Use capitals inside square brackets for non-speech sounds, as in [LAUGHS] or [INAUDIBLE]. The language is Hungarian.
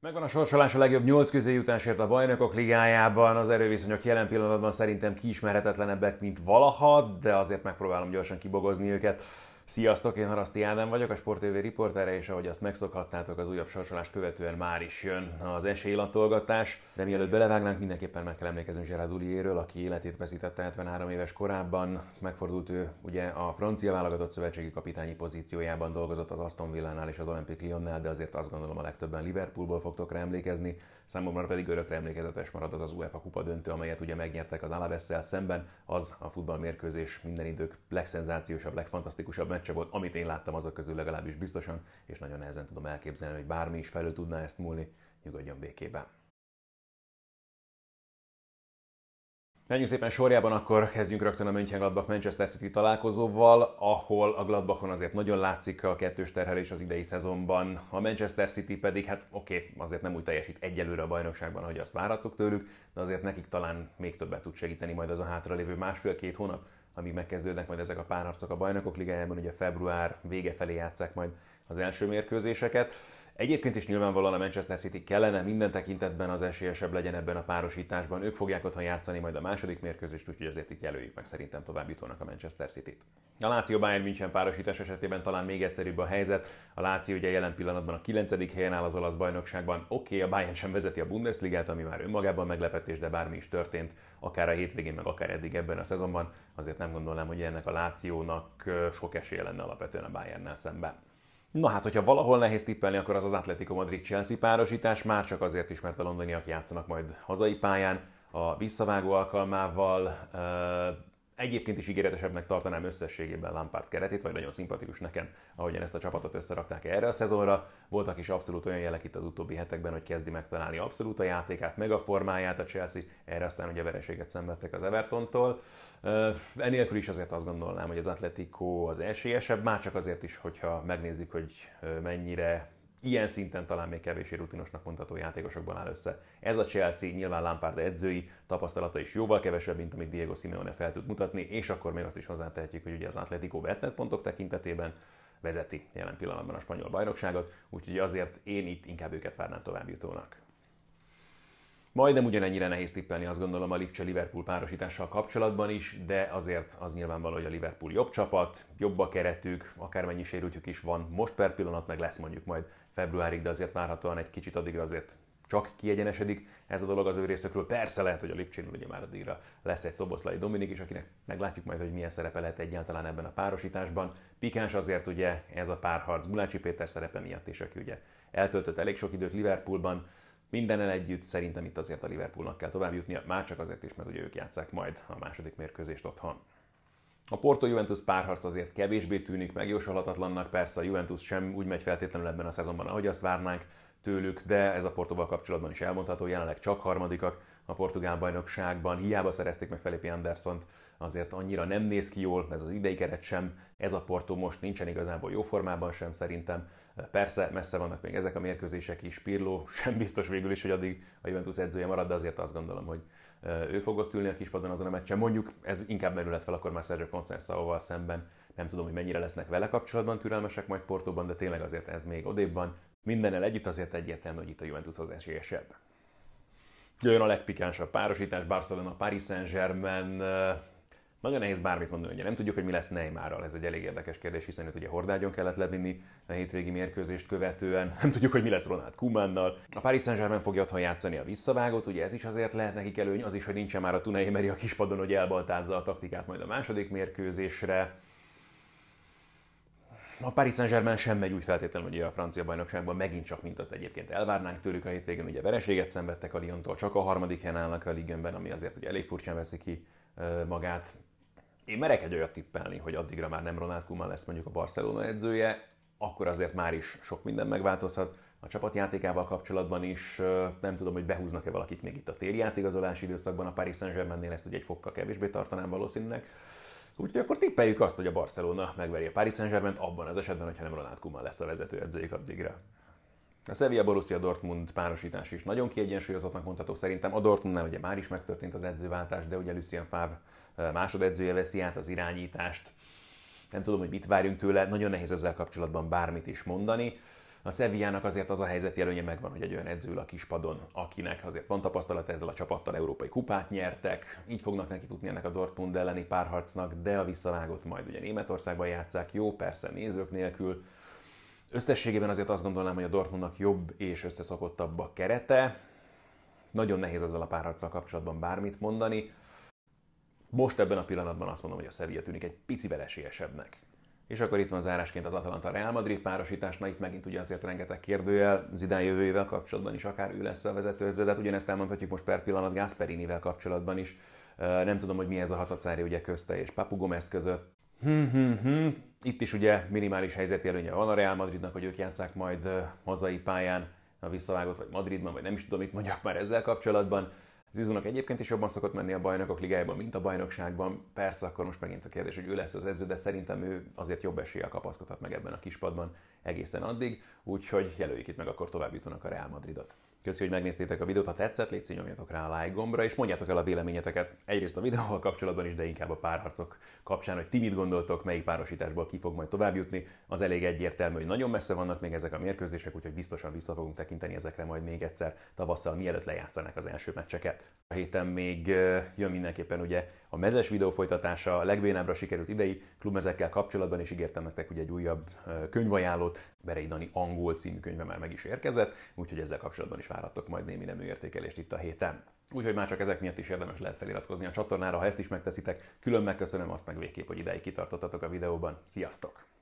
Megvan a sorsolás a legjobb 8 közé jutásért a bajnokok ligájában. Az erőviszonyok jelen pillanatban szerintem kiismerhetetlenebbek, mint valaha, de azért megpróbálom gyorsan kibogozni őket. Sziasztok, én Haraszti Ádám vagyok, a SportTV riportere, és ahogy azt megszokhattátok, az újabb sorsolást követően már is jön az esélylatolgatás. De mielőtt belevágnánk, mindenképpen meg kell emlékeznünk Gerard Ulliéről, aki életét veszítette 73 éves korában. Megfordult ő ugye a francia válogatott szövetségi kapitányi pozíciójában dolgozott az Aston Villánál és az Olympic Lyonnál, de azért azt gondolom a legtöbben Liverpoolból fogtok rá emlékezni. Számomra pedig örökre emlékezetes marad az az UEFA kupa döntő, amelyet ugye megnyertek az Alavesszel szemben. Az a futballmérkőzés minden idők legszenzációsabb, legfantasztikusabb meccse volt, amit én láttam azok közül legalábbis biztosan, és nagyon nehezen tudom elképzelni, hogy bármi is felül tudná ezt múlni, nyugodjon békében. Menjünk szépen sorjában, akkor kezdjünk rögtön a Mönchengladbach Manchester City találkozóval, ahol a Gladbachon azért nagyon látszik a kettős terhelés az idei szezonban. A Manchester City pedig, hát oké, okay, azért nem úgy teljesít egyelőre a bajnokságban, ahogy azt várattuk tőlük, de azért nekik talán még többet tud segíteni majd az a hátralévő másfél-két hónap, amíg megkezdődnek majd ezek a párharcok a bajnokok ligájában, ugye február vége felé játszák majd az első mérkőzéseket. Egyébként is nyilvánvalóan a Manchester City kellene minden tekintetben az esélyesebb legyen ebben a párosításban. Ők fogják otthon játszani majd a második mérkőzést, úgyhogy azért itt jelöljük meg szerintem tovább jutónak a Manchester City-t. A Láció Bayern München párosítás esetében talán még egyszerűbb a helyzet. A Láció ugye jelen pillanatban a 9. helyen áll az olasz bajnokságban. Oké, okay, a Bayern sem vezeti a Bundesligát, ami már önmagában meglepetés, de bármi is történt, akár a hétvégén, meg akár eddig ebben a szezonban, azért nem gondolnám, hogy ennek a Lációnak sok esélye lenne alapvetően a Bayernnel szemben. Na hát, hogyha valahol nehéz tippelni, akkor az az Atletico Madrid-Chelsea párosítás, már csak azért is, mert a londoniak játszanak majd hazai pályán, a visszavágó alkalmával Egyébként is ígéretesebbnek tartanám összességében Lampard keretét, vagy nagyon szimpatikus nekem, ahogyan ezt a csapatot összerakták erre a szezonra. Voltak is abszolút olyan jelek itt az utóbbi hetekben, hogy kezdi megtalálni abszolút a játékát, meg a formáját a Chelsea, erre aztán ugye vereséget szenvedtek az Evertontól. Enélkül is azért azt gondolnám, hogy az Atletico az esélyesebb, már csak azért is, hogyha megnézzük, hogy mennyire ilyen szinten talán még kevésbé rutinosnak mondható játékosokban áll össze. Ez a Chelsea nyilván Lampard edzői tapasztalata is jóval kevesebb, mint amit Diego Simeone fel tud mutatni, és akkor még azt is hozzátehetjük, hogy ugye az Atletico vesztett pontok tekintetében vezeti jelen pillanatban a spanyol bajnokságot, úgyhogy azért én itt inkább őket várnám tovább jutónak. Majdnem ugyanennyire nehéz tippelni azt gondolom a Lipcse-Liverpool párosítással kapcsolatban is, de azért az nyilvánvaló, hogy a Liverpool jobb csapat, jobb a keretük, akármennyi sérültjük is van, most per pillanat meg lesz mondjuk majd februárig, de azért várhatóan egy kicsit addigra azért csak kiegyenesedik ez a dolog az ő részükről. Persze lehet, hogy a Lipcsénul ugye már addigra lesz egy Szoboszlai Dominik is, akinek meglátjuk majd, hogy milyen szerepe lehet egyáltalán ebben a párosításban. Pikáns azért ugye ez a párharc Bulácsi Péter szerepe miatt is, aki ugye eltöltött elég sok időt Liverpoolban, Mindenen együtt szerintem itt azért a Liverpoolnak kell tovább jutnia, már csak azért is, mert ugye ők játszák majd a második mérkőzést otthon. A Porto-Juventus párharc azért kevésbé tűnik megjósolhatatlannak, persze a Juventus sem úgy megy feltétlenül ebben a szezonban, ahogy azt várnánk tőlük, de ez a Portoval kapcsolatban is elmondható, jelenleg csak harmadikak a portugál bajnokságban, hiába szerezték meg Felipe Andersont azért annyira nem néz ki jól, ez az idei keret sem, ez a Porto most nincsen igazából jó formában sem szerintem. Persze messze vannak még ezek a mérkőzések is, Pirlo sem biztos végül is, hogy addig a Juventus edzője marad, de azért azt gondolom, hogy ő fogott ülni a kispadon azon a meccsen. Mondjuk ez inkább merülhet fel akkor már Sergio Consenszaóval szemben. Nem tudom, hogy mennyire lesznek vele kapcsolatban türelmesek majd Portóban, de tényleg azért ez még odébb van. Mindennel együtt azért egyértelmű, hogy itt a Juventus az esélyesebb. Jön a legpikánsabb párosítás, Barcelona, Paris Saint-Germain nagyon nehéz bármit mondani, ugye nem tudjuk, hogy mi lesz Neymarral, ez egy elég érdekes kérdés, hiszen őt ugye hordágyon kellett levinni a hétvégi mérkőzést követően, [LAUGHS] nem tudjuk, hogy mi lesz Ronald Kumannal. A Paris Saint-Germain fogja otthon játszani a visszavágót, ugye ez is azért lehet nekik előny, az is, hogy nincsen már a Tunai Emery a kispadon, hogy elbaltázza a taktikát majd a második mérkőzésre. A Paris Saint-Germain sem megy úgy feltétlenül hogy a francia bajnokságban, megint csak, mint azt egyébként elvárnánk tőlük a hétvégén, ugye vereséget szenvedtek a Lyontól, csak a harmadik helyen állnak a ligönben, ami azért ugye elég furcsán veszi ki magát. Én merek egy olyat tippelni, hogy addigra már nem Ronald Koeman lesz mondjuk a Barcelona edzője, akkor azért már is sok minden megváltozhat. A csapatjátékával kapcsolatban is nem tudom, hogy behúznak-e valakit még itt a téli játékazolási időszakban, a Paris Saint-Germainnél ezt ugye egy fokkal kevésbé tartanám valószínűleg. Úgyhogy akkor tippeljük azt, hogy a Barcelona megveri a Paris saint abban az esetben, hogyha nem Ronald Koeman lesz a vezetőedzőjük addigra. A Sevilla Borussia Dortmund párosítás is nagyon kiegyensúlyozottnak mondható szerintem. A Dortmundnál ugye már is megtörtént az edzőváltás, de ugye Lucien Favre eh, másodedzője veszi át az irányítást. Nem tudom, hogy mit várjunk tőle, nagyon nehéz ezzel kapcsolatban bármit is mondani. A Sevillának azért az a helyzeti előnye megvan, hogy egy olyan edző a kispadon, akinek azért van tapasztalata ezzel a csapattal, európai kupát nyertek, így fognak neki futni ennek a Dortmund elleni párharcnak, de a visszavágott majd ugye Németországban játszák, jó persze nézők nélkül, Összességében azért azt gondolnám, hogy a Dortmundnak jobb és összeszakottabb a kerete. Nagyon nehéz ezzel a párharccal kapcsolatban bármit mondani. Most ebben a pillanatban azt mondom, hogy a Sevilla tűnik egy pici esélyesebbnek. És akkor itt van zárásként az Atalanta Real Madrid párosítás, na itt megint ugye azért rengeteg kérdőjel, Zidán jövőjével kapcsolatban is akár ő lesz a vezető, de hát ugyanezt elmondhatjuk most per pillanat Gasperinivel kapcsolatban is. Nem tudom, hogy mi ez a hatacári ugye közte és Papu Gomez között. Hmm, hmm, hmm. Itt is ugye minimális helyzeti előnye van a Real Madridnak, hogy ők játszák majd hazai pályán a visszavágott, vagy Madridban, vagy nem is tudom, mit mondjak már ezzel kapcsolatban. Az egyébként is jobban szokott menni a bajnokok ligájában, mint a bajnokságban. Persze, akkor most megint a kérdés, hogy ő lesz az edző, de szerintem ő azért jobb eséllyel kapaszkodhat meg ebben a kispadban egészen addig, úgyhogy jelöljük itt meg, akkor tovább a Real Madridot. Köszi, hogy megnéztétek a videót, ha tetszett, légy nyomjatok rá a like gombra, és mondjátok el a véleményeteket egyrészt a videóval kapcsolatban is, de inkább a párharcok kapcsán, hogy ti mit gondoltok, melyik párosításból ki fog majd tovább jutni. Az elég egyértelmű, hogy nagyon messze vannak még ezek a mérkőzések, úgyhogy biztosan vissza fogunk tekinteni ezekre majd még egyszer tavasszal, mielőtt lejátszanak az első meccseket. A héten még jön mindenképpen ugye a mezes videó folytatása, a legbénábbra sikerült idei klubmezekkel kapcsolatban, és ígértem nektek ugye egy újabb könyvajánlót, Berei Dani angol című könyve már meg is érkezett, úgyhogy ezzel kapcsolatban is várhatok majd némi nemű értékelést itt a héten. Úgyhogy már csak ezek miatt is érdemes lehet feliratkozni a csatornára, ha ezt is megteszitek. Külön megköszönöm azt meg végképp, hogy ideig kitartottatok a videóban. Sziasztok!